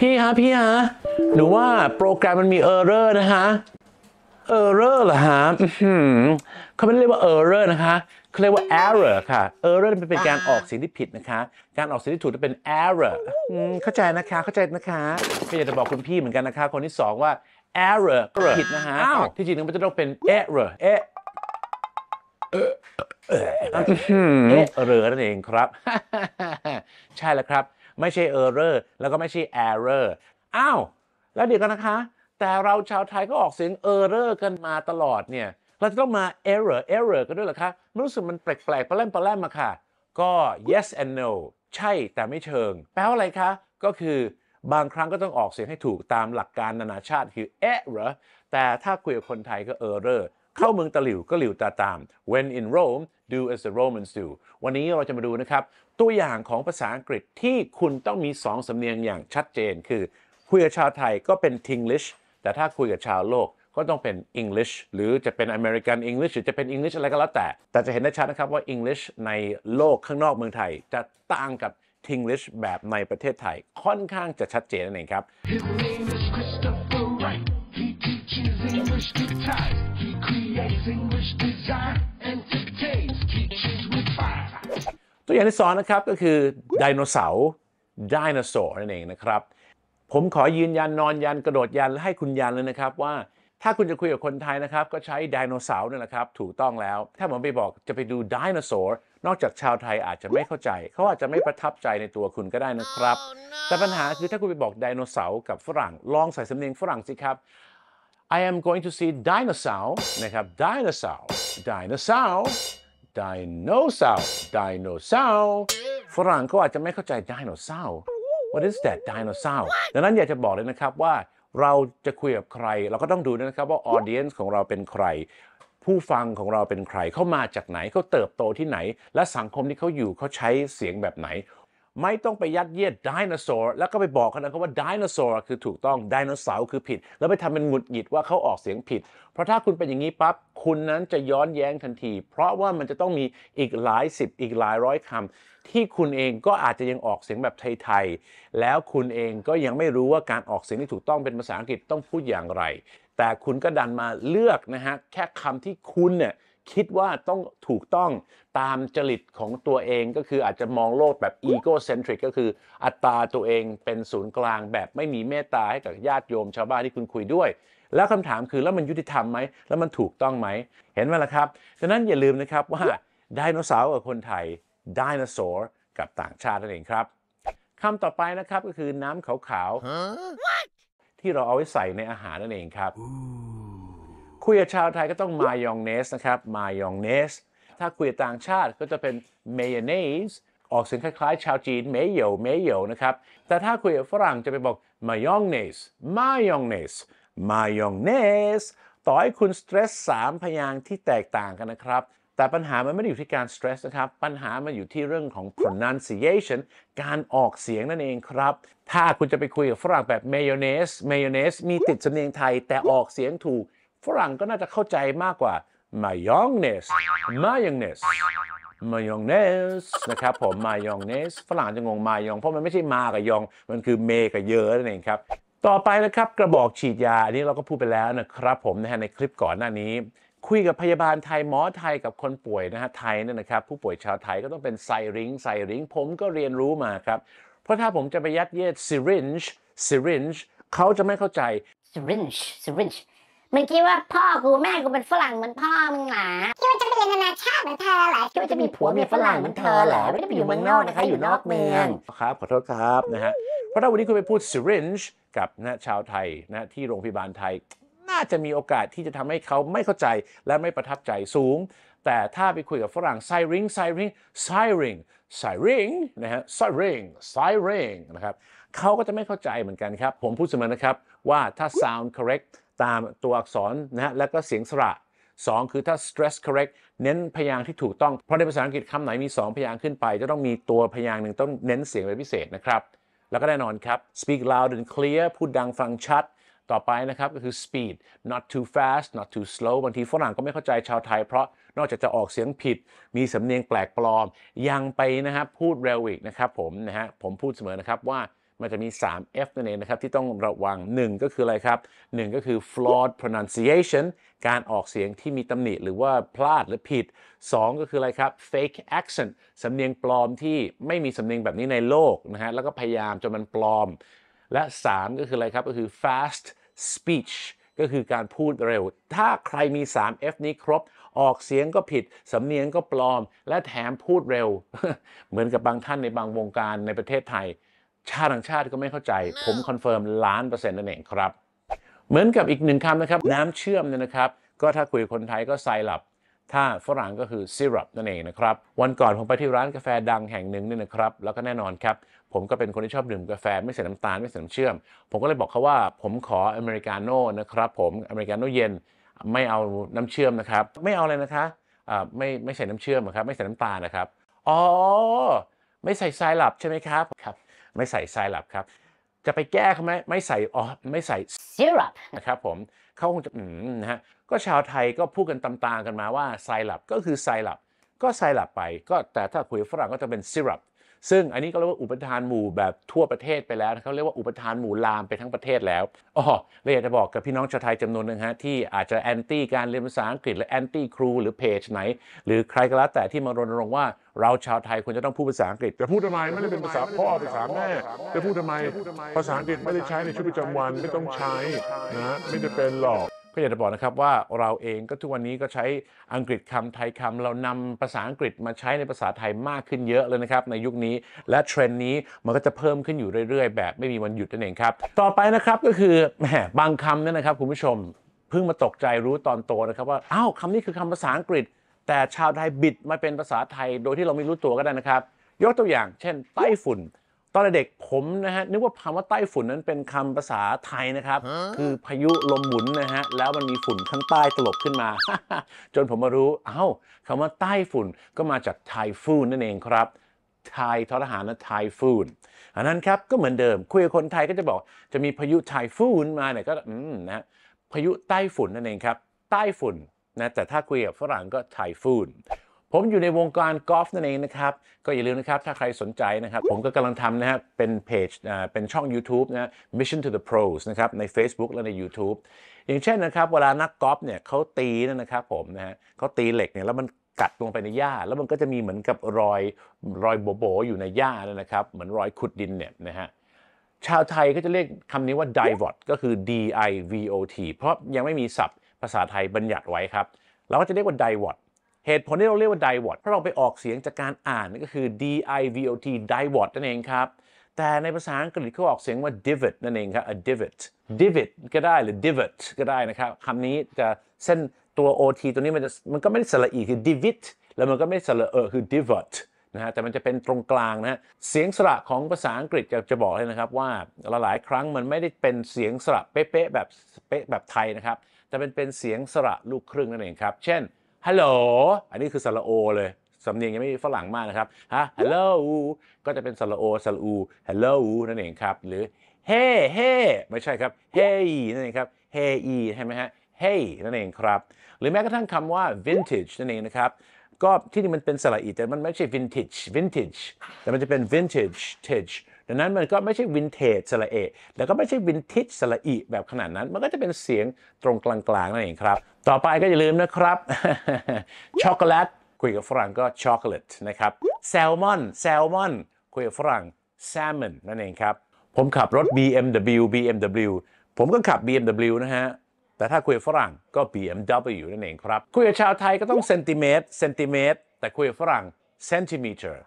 พี่ฮะพี่ฮะหนูว่าโปรแกรมมันมีเออร์เรอร์นะคะเออร์เรอร์เหรอฮะเขาไม่เรียกว่าเออร์เรอร์นะคะเขาเรียกว่าเออร์เรอร์ค่ะเออร์เรมันเป็นการออกเสียงที่ผิดนะคะ การออกเสียงที่ถูกจะเป็นเออร์เรรอ์เข้าใจนะคะเข้าใจนะคะก็อยากจะบอกคุณพี่เหมือนกันนะคะ คนที่สองว่าเออร์เรอร์ผิดนะฮะที่จริงมันจะต้องเป็นเออร์เอร์เออเออนั่นเองครับ ใช่แล้วครับไม่ใช่ error แล้วก็ไม่ใช่ error อ้าว แล้วเดี๋ยวกันนะคะ แต่เราชาวไทยก็ออกเสียง error กันมาตลอดเนี่ย เราจะต้องมา error error กันด้วยหรอคะมันรู้สึกมันแปลกๆปลาเลนปลาแลมมาค่ะ ก็ yes and no ใช่แต่ไม่เชิง แปลว่าอะไรคะ ก็คือบางครั้งก็ต้องออกเสียงให้ถูกตามหลักการนานาชาติคือ error แต่ถ้าคุยกับคนไทยก็ error เข้าเมืองตะหลิวก็หลิวตาตาม when in Rome do as the Romans do วันนี้เราจะมาดูนะครับ ตัวอย่างของภาษาอังกฤษที่คุณต้องมีสองสำเนียงอย่างชัดเจนคือ คุยกับชาวไทยก็เป็น Tinglish แต่ถ้าคุยกับชาวโลกก็ต้องเป็น English หรือจะเป็น American English หรือจะเป็น English อะไรก็แล้วแต่ แต่จะเห็นได้ชัดนะครับว่า English ในโลกข้างนอกเมืองไทยจะต่างกับ Tinglish แบบในประเทศไทยค่อนข้างจะชัดเจนนั่นเองครับ His name is Christopher Wright. He teaches English to Thai. ตัวอย่างที่สองนะครับก็คือไดโนเสาร์ dinosaur นั่นเองนะครับ ผมขอยืนยันนอนยันกระโดดยันและให้คุณยันเลยนะครับว่า ถ้าคุณจะคุยกับคนไทยนะครับ ก็ใช้ไดโนเสาร์นี่แหละครับ ถูกต้องแล้ว ถ้าผมไปบอกจะไปดูไดโนเสาร์นอกจากชาวไทยอาจจะไม่เข้าใจ เขาอาจจะไม่ประทับใจในตัวคุณก็ได้นะครับ oh, no. แต่ปัญหาคือถ้าคุณไปบอกไดโนเสาร์กับฝรั่งลองใส่สำเนียงฝรั่งสิครับ I am going to see dinosaur นะครับ dinosaur dinosaur dinosaur dinosaur ฝรั่งก็อาจจะไม่เข้าใจ dinosaur what is that dinosaur ดังนั้นอยากจะบอกเลยนะครับว่าเราจะคุยกับใครเราก็ต้องดูนะครับว่า audience ของเราเป็นใคร ผู้ฟังของเราเป็นใครเข้ามาจากไหนเขาเติบโตที่ไหน และสังคมที่เขาอยู่เขาใช้เสียงแบบไหนไม่ต้องไปยัดเยียดไดโนเสาร์แล้วก็ไปบอกเขานะครับว่าไดโนเสาร์คือถูกต้องไดโนเสาร์คือผิด แล้วไปทำเป็นหงุดหงิดว่าเขาออกเสียงผิด เพราะถ้าคุณเป็นอย่างนี้ปั๊บคุณนั้นจะย้อนแย้งทันที เพราะว่ามันจะต้องมีอีกหลายสิบอีกหลายร้อยคำ ที่คุณเองก็อาจจะยังออกเสียงแบบไทยๆ แล้วคุณเองก็ยังไม่รู้ว่าการออกเสียงที่ถูกต้องเป็นภาษาอังกฤษต้องพูดอย่างไรแต่คุณก็ดันมาเลือกนะฮะแค่คำที่คุณเนี่ยคิดว่าต้องถูกต้องตามจริตของตัวเองก็คืออาจจะมองโลกแบบอีโกเซนทริกก็คืออัตราตัวเองเป็นศูนย์กลางแบบไม่มีเมตตาให้กับญาติโยมชาวบ้านที่คุณคุยด้วย แล้วคำถามคือ แล้วมันยุติธรรมไหม แล้วมันถูกต้องไหม เห็นไหมล่ะครับดังนั้นอย่าลืมนะครับว่าไดโนเสาร์กับคนไทยไดโนเสาร์กับต่างชาตินั่นเองครับคำต่อไปนะครับก็คือน้ำขาวๆที่เราเอาไว้ใส่ในอาหารนั่นเองครับคุยกับชาวไทยก็ต้องมายองเนสนะครับมายองเนสถ้าคุยต่างชาติก็จะเป็นเมยเนสออกเสียงคล้ายๆชาวจีนเมยโยเมยโยนะครับแต่ถ้าคุยกับฝรั่งจะไปบอกมายองเนสมายองเนสมายองเนสต่อให้คุณสเตรสสามพยางค์ที่แตกต่างกันนะครับ แต่ปัญหามันไม่ได้อยู่ที่การสเตรสนะครับปัญหามันอยู่ที่เรื่องของ pronunciation การออกเสียงนั่นเองครับ ถ้าคุณจะไปคุยกับฝรั่งแบบ mayonnaise mayonnaise มีติดสำเนียงไทยแต่ออกเสียงถูกฝรั่งก็น่าจะเข้าใจมากกว่า mayonnaise mayonnaise mayonnaise นะครับผม mayonnaise ฝรั่งจะงง mayon เพราะมันไม่ใช่มากับยอง มันคือเมกับเยอะนั่นเองครับ ต่อไปนะครับกระบอกฉีดยา อันนี้เราก็พูดไปแล้วนะครับผมนะฮะในคลิปก่อนหน้านี้ คุยกับพยาบาลไทยหมอไทยกับคนป่วยนะฮะไทยนี่นะครับ ผู้ป่วยชาวไทยก็ต้องเป็นไซริงไซริงผมก็เรียนรู้มาครับเพราะถ้าผมจะไปยัดเยียดซิริงซิริงเขาจะไม่เข้าใจซิริงซิริงมันคิดว่าพ่อกูแม่กูเป็นฝรั่งเหมือนพ่อมึงหรอคิดว่าจะไปเรียนนานาชาติเหมือนเธอเหรอคิดว่าจะมีผัวเมีฝรั่งเหมือนเธอเหรอไม่ได้ไปอยู่เมืองนอกนะคะ อยู่นอกเมืองครับขอโทษครับนะฮะเพราะถ้าวันนี้คุณไปพูด syringe กับนะชาวไทยนะที่โรงพยาบาลไทยน่าจะมีโอกาสที่จะทำให้เขาไม่เข้าใจและไม่ประทับใจสูง แต่ถ้าไปคุยกับฝรั่งไซริงไซริงไซริงไซริงนะฮะไซริงไซริงนะครับเขาก็จะไม่เข้าใจเหมือนกันครับ ผมพูดเสมอนะครับว่าถ้า sound correct ตามตัวอักษรนะฮะแล้วก็เสียงสระ 2 คือถ้า stress correct เน้นพยางค์ที่ถูกต้อง เพราะในภาษาอังกฤษคำไหนมี 2 พยางค์ขึ้นไป จะต้องมีตัวพยางค์หนึ่งต้องเน้นเสียงเป็นพิเศษนะครับแล้วก็แน่นอนครับ speak loud and clear พูดดังฟังชัดต่อไปนะครับก็คือ speed not too fast not too slow บางทีฝรั่งก็ไม่เข้าใจชาวไทยเพราะนอกจากจะออกเสียงผิด มีสำเนียงแปลกปลอมยังไปนะครับพูดเร็วอีกนะครับผมนะฮะผมพูดเสมอนะครับว่ามันจะมี 3F นั่นเองนะครับ ที่ต้องระวัง 1 ก็คืออะไรครับ 1 ก็คือ flawed pronunciation การออกเสียงที่มีตำหนิหรือว่าพลาดหรือผิด 2 ก็คืออะไรครับ fake accent สำเนียงปลอมที่ไม่มีสำเนียงแบบนี้ในโลกนะฮะแล้วก็พยายามจนมันปลอม และ 3 ก็คืออะไรครับ ก็คือ fast speech ก็คือการพูดเร็ว ถ้าใครมี 3F นี้ครบออกเสียงก็ผิดสำเนียงก็ปลอม และแถมพูดเร็ว เหมือนกับบางท่านในบางวงการในประเทศไทยชาติต่างชาติก็ไม่เข้าใจ ผมคอนเฟิร์มล้านเปอร์เซ็นต์นั่นเองครับ เหมือนกับอีกหนึ่งคำนะครับน้ำเชื่อมเนี่ยนะครับ ก็ถ้าคุยคนไทยก็ไซรัปถ้าฝรั่งก็คือซิรัปนั่นเองนะครับ วันก่อนผมไปที่ร้านกาแฟดังแห่งหนึ่งเนี่ยนะครับ แล้วก็แน่นอนครับ ผมก็เป็นคนที่ชอบดื่มกาแฟไม่ใส่น้ำตาลไม่ใส่น้ำเชื่อม ผมก็เลยบอกเขาว่า ผมขออเมริกาโน่นะครับ ผมอเมริกาโน่เย็นไม่เอาน้ำเชื่อมนะครับ ไม่เอาอะไรนะคะะไม่ไม่ใส่น้ำเชื่อมครับไม่ใส่น้ำตาลนะครับอ๋อไม่ใส่ไซรัปใช่ไหมครับครับไม่ใส่ไซรัปครับ จะไปแก้เขาไหมไม่ใส่ อ๋อ ไม่ใส่ซิรัปนะครับผม เขาคงจะ อืม นะฮะ ก็ชาวไทยก็พูดกันตามๆกันมาว่าไซรัปก็คือไซรัป ก็ไซรัปไป ก็แต่ถ้าคุยฝรั่งก็จะเป็นซิรัปซึ่งอันนี้ก็เรียกว่าอุปทานหมู่แบบทั่วประเทศไปแล้วเขาเรียกว่าอุปทานหมู่ลามไปทั้งประเทศแล้วอ๋อเลยอยากจะบอกกับพี่น้องชาวไทยจำนวนหนึ่งฮะ ที่อาจจะแอนตี้การเรียนภาษาอังกฤษหรือแอนตี้ครูหรือเพจไหน หรือใครก็แล้วแต่ที่มารณรงค์ว่า เราชาวไทยควรจะต้องพูดภาษาอังกฤษ จะพูดทำไมไม่ได้เป็นภาษาพ่อภาษาแม่จะพูดทำไมภาษาอังกฤษไม่ได้ใช้ในชีวิตประจำวันไม่ต้องใช้นะไม่ได้เป็นหรอกก็อยากจะบอกนะครับว่าเราเองก็ทุกวันนี้ก็ใช้อังกฤษคำไทยคำ เรานำภาษาอังกฤษมาใช้ในภาษาไทยมากขึ้นเยอะเลยนะครับในยุคนี้และเทรนด์นี้มันก็จะเพิ่มขึ้นอยู่เรื่อยๆแบบไม่มีวันหยุดนั่นเองครับต่อไปนะครับก็คือแหมบางคำเนี่ยนะครับคุณผู้ชมเพิ่งมาตกใจรู้ตอนโตนะครับว่าอ้าวคำนี้คือคำภาษาอังกฤษ แต่ชาวไทยบิดมาเป็นภาษาไทย โดยที่เราไม่รู้ตัวก็ได้นะครับยกตัวอย่างเช่นไต้ฝุ่นตอนเด็กผมนะฮะนึกว่าคำว่าใต้ฝุ่นนั้นเป็นคำภาษาไทยนะครับ คือพายุลมหมุนนะฮะแล้วมันมีฝุ่นข้างใต้ตลบขึ้นมา จนผมมารู้เอ้าคำว่าใต้ฝุ่นก็มาจากไทฟูนนั่นเองครับไทยทอหารนะไทฟูนอันนั้นครับก็เหมือนเดิมคุยกับคนไทยก็จะบอกจะมีพายุไทฟูนมาเนี่ยก็อืมนะพายุใต้ฝุ่นนั่นเองครับใต้ฝุ่นนะแต่ถ้าคุยกับฝรั่งก็ไทฟูนผมอยู่ในวงการกอล์ฟนั่นเองนะครับก็อย่าลืมนะครับถ้าใครสนใจนะครับผมก็กำลังทำนะฮะเป็นเพจเป็นช่อง YouTube นะ Mission to the Pros นะครับใน Facebook และใน YouTube อย่างเช่นนะครับเวลานักกอล์ฟเนี่ยเขาตีนะครับผมนะฮะเขาตีเหล็กเนี่ยแล้วมันกัดลงไปในหญ้า แล้วมันก็จะมีเหมือนกับรอยรอยโบโบ อยู่ในหญ้านะครับเหมือนรอยขุดดินเนี่ยนะฮะชาวไทยก็จะเรียกคำนี้ว่า divot ก็คือ d i v o t เพราะยังไม่มีศัพท์ภาษาไทยบัญญัติไว้ครับเราก็จะเรียกว่า divot เหตุผลที่เราเรียกว่า divot เพราะเราไปออกเสียงจากการอ่าน ก็คือ divot divot นั่นเองครับแต่ในภาษาอังกฤษเขาออกเสียงว่า divot นั่นเองครับ a divot divot ก็ได้หรือ divot ก็ได้นะครับคำนี้จะเส้นตัว ot ตัวนี้มันจะมันก็ไม่ได้สระอีคือ divot แล้วมันก็ไม่สระเออคือ divot นะฮะแต่มันจะเป็นตรงกลางนะฮะเสียงสระของภาษาอังกฤษจะบอกเลยนะครับว่าหลายครั้งมันไม่ได้เป็นเสียงสระเป๊ะแบบเป๊ะแบบไทยนะครับแต่เป็นเป็นเสียงสระลูกครึ่งนั่นเองครับเช่นฮัลโหลอันนี้คือสระโอ เลย สำเนียงยังไม่ฝรั่งมากนะครับฮะฮัลโหลก็จะเป็นสระโอสระอูฮัลโหลนั่นเองครับ หรือเฮ่เฮ่ไม่ใช่ครับ เฮ่นั่นเองครับเฮ่ยใช่ไหมฮะเฮ่นั่นเองครับ หรือแม้กระทั่งคำว่า vintage นั่นเองนะครับ ก็ที่นี่มันเป็นสระอีแต่มันไม่ใช่ vintage vintage แต่มันจะเป็น vintage tage ดังนั้นมันก็ไม่ใช่วินเทจสระเอแล้วก็ไม่ใช่วินทิชสระอีแบบขนาดนั้น มันก็จะเป็นเสียงตรงกลางๆนั่นเองครับ ต่อไปก็อย่าลืมนะครับ ช็อกโกแลต คุยกับฝรั่งก็ช็อกโกแลตนะครับแซลมอนแซลมอน คุยกับฝรั่งแซลมอนนั่นเองครับ ผมขับรถ BMW BMW ผมก็ขับ BMW นะฮะ แต่ถ้าคุยฝรั่งก็ BMW นั่นเองครับ คุยกับชาวไทยก็ต้องเซนติเมตร เซนติเมตร แต่คุยกับฝรั่งเซนติเมตร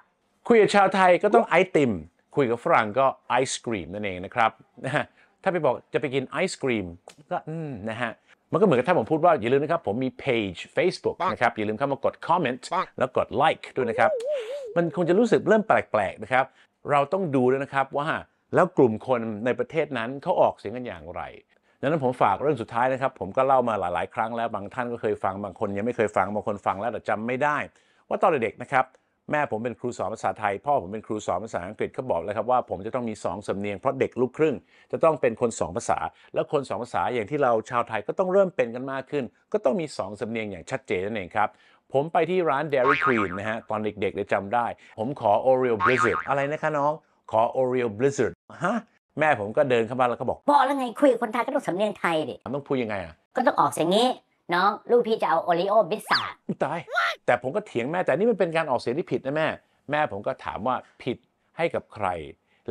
คุยกับชาวไทยก็ต้องไอติมคุยกับฝรั่งก็ไอศครีมนั่นเองนะครับถ้าไปบอกจะไปกินไอศครีมก็นะฮะ มันก็เหมือนกับถ้าผมพูดว่าอย่าลืมนะครับ ผมมีเพจ Facebook นะครับ อย่าลืมเข้ามากด Comment แล้วกด Like ด้วยนะครับ มันคงจะรู้สึกเริ่มแปลกๆนะครับ เราต้องดูด้วยนะครับว่า แล้วกลุ่มคนในประเทศนั้นเขาออกเสียงกันอย่างไรดังนั้นผมฝากเรื่องสุดท้ายนะครับ ผมก็เล่ามาหลายๆครั้งแล้วบางท่านก็เคยฟัง บางคนยังไม่เคยฟังบางคนฟังแล้วแต่จำไม่ได้ ว่าตอนเด็กนะครับแม่ผมเป็นครูสอนภาษาไทย พ่อผมเป็นครูสอนภาษาอังกฤษเขาบอกเลยครับว่าผมจะต้องมี2สสำเนียงเพราะเด็กลูกครึ่ง จะต้องเป็นคน2ภาษาแล้วคน2ภาษาอย่างที่เราชาวไทยก็ต้องเริ่มเป็นกันมากขึ้นก็ต้องมี 2สสำเนียงอย่างชัดเจนนั่นเองครับผมไปที่ร้าน Dairy Queen นะฮะตอนเด็กๆเลยจำได้ ผมขอ Oreo Blizzard อะไรนะคะน้องขอ Oreo Blizzard ฮะแม่ผมก็เดินเข้ามาแล้วก็บอกบอกแล้วไงคุยกับคนไทยก็ต้องสำเนียงไทยดิต้องพูดยังไงอ่ะก็ต้องออกเสียงงี้น้องลูกพี่จะเอาโอริโอบิสซาอตายแต่ผมก็เถียงแม่แต่นี่มันเป็นการออกเสียงที่ผิดนะแม่ แม่ผมก็ถามว่าผิดให้กับใคร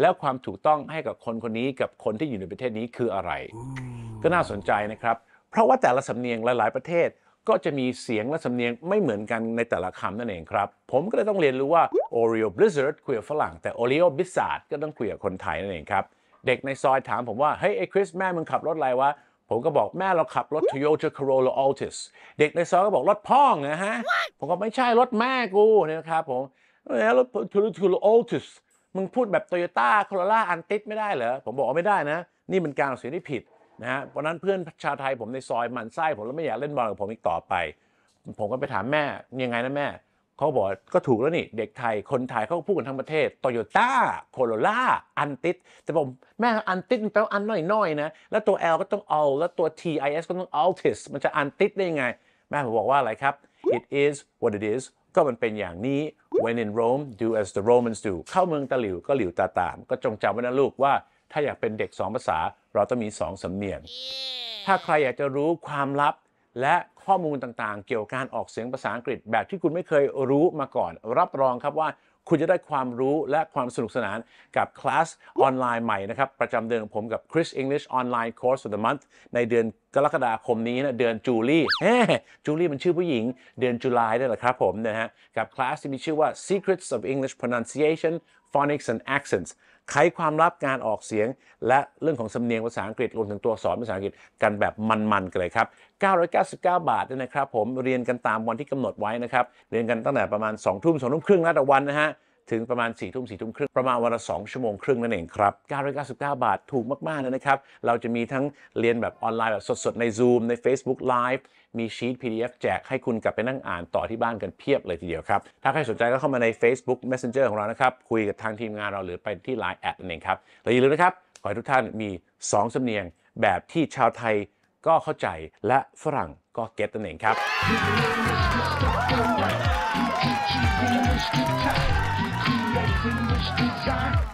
แล้วความถูกต้องให้กับคนคนนี้กับคนที่อยู่ในประเทศนี้คืออะไร ก็น่าสนใจนะครับ เพราะว่าแต่ละสำเนียงหลายๆประเทศ ก็จะมีเสียงและสำเนียงไม่เหมือนกันในแต่ละคำนั่นเองครับ ผมก็เลยต้องเรียนรู้ว่า Oreo Blizzard คุยกับฝรั่งแต่ Oreo Blizzard ก็ต้องคุยกับคนไทยนั่นเองครับเด็กในซอยถามผมว่าเฮ้ยไอ้คริสแม่มึงขับรถอะไรวะผมก็บอกแม่เราขับรถ Toyota Corolla Altis เด็กในซอยก็บอก รถพ่องนะฮะ ผมก็ไม่ใช่รถแม่กูนะครับผมแล้วรถ Toyota Corolla Altis มึงพูดแบบ Toyota Corolla อันติดไม่ได้เหรอ ผมบอกไม่ได้นะ นี่มันการเสียที่ผิดนะฮะเพราะนั้นเพื่อนชาวไทยผมในซอยมันไส้ผมแล้วไม่อยากเล่นบอลกับผมอีกต่อไป ผมก็ไปถามแม่ยังไงนะแม่เขาบอกก็ถูกแล้วนี่ เด็กไทยคนไทยเขาพูดกันทั้งประเทศโตโยต้าโคโรล่าอันติสแต่ผมแม่อันติสแปลว่าอันน้อยๆนะแล้วตัว L ก็ต้อง all แล้วตัว TIS ก็ต้อง altis มันจะอันติสได้ยังไง แม่ผมบอกว่าอะไรครับ it is what it is ก็มันเป็นอย่างนี้ when in Rome do as the Romans do เข้าเมืองตะหลิวก็หลิวตาตาม ก็จงจำไว้นะลูกว่า ถ้าอยากเป็นเด็กสองภาษาเราต้องมีสองสำเนียงถ้าใครอยากจะรู้ความลับและข้อมูลต่างๆ เกี่ยวกับการออกเสียงภาษาอังกฤษแบบที่คุณไม่เคยรู้มาก่อน รับรองครับว่าคุณจะได้ความรู้และความสนุกสนานกับคลาสออนไลน์ใหม่นะครับ ประจำเดือนของผมกับ Chris English Online Course of the Month ในเดือนกรกฎาคมนี้นะเดือนจูลี่แฮจูลี่มันชื่อผู้หญิงเดือนจุลายได้หรอครับผมนะฮะกับคลาสที่มีชื่อว่า Secrets of English Pronunciation Phonics and Accents ไขความลับการออกเสียงและเรื่องของสำเนียงภาษาอังกฤษรวมถึงตัวสอนภาษาอังกฤษกันแบบมันๆกันเลยครับ 999 บาทด้วยนะครับผม เรียนกันตามวันที่กำหนดไว้นะครับ เรียนกันตั้งแต่ประมาณ 2 ทุ่มสองทุ่มครึ่งนล้ต่วันนะฮะถึงประมาณ4ี่ทุ่มสี่ทุ่มครึ่ง ประมาณวันละสองชั่วโมงครึ่งนั่นเองครับเเกก้้้ารอยาสิบเก้าบาทถูกมากๆเลยนะครับ เราจะมีทั้งเรียนแบบออนไลน์แบบสดๆ ใน Zoom ใน Facebook Live มีชีต PDF แจกให้คุณกลับไปนั่งอ่านต่อที่บ้านกันเพียบเลยทีเดียวครับ ถ้าใครสนใจก็เข้ามาใน Facebook Messenger ของเรานะครับ คุยกับทางทีมงานเราหรือไปที่ Line แอดนั่นเองครับและอย่าลืมนะครับขอให้ทุกท่านมี 2สาเนียงแบบที่ชาวไทยก็เข้าใจและฝรั่งก็เก็ตนั่นเองครับ much desire.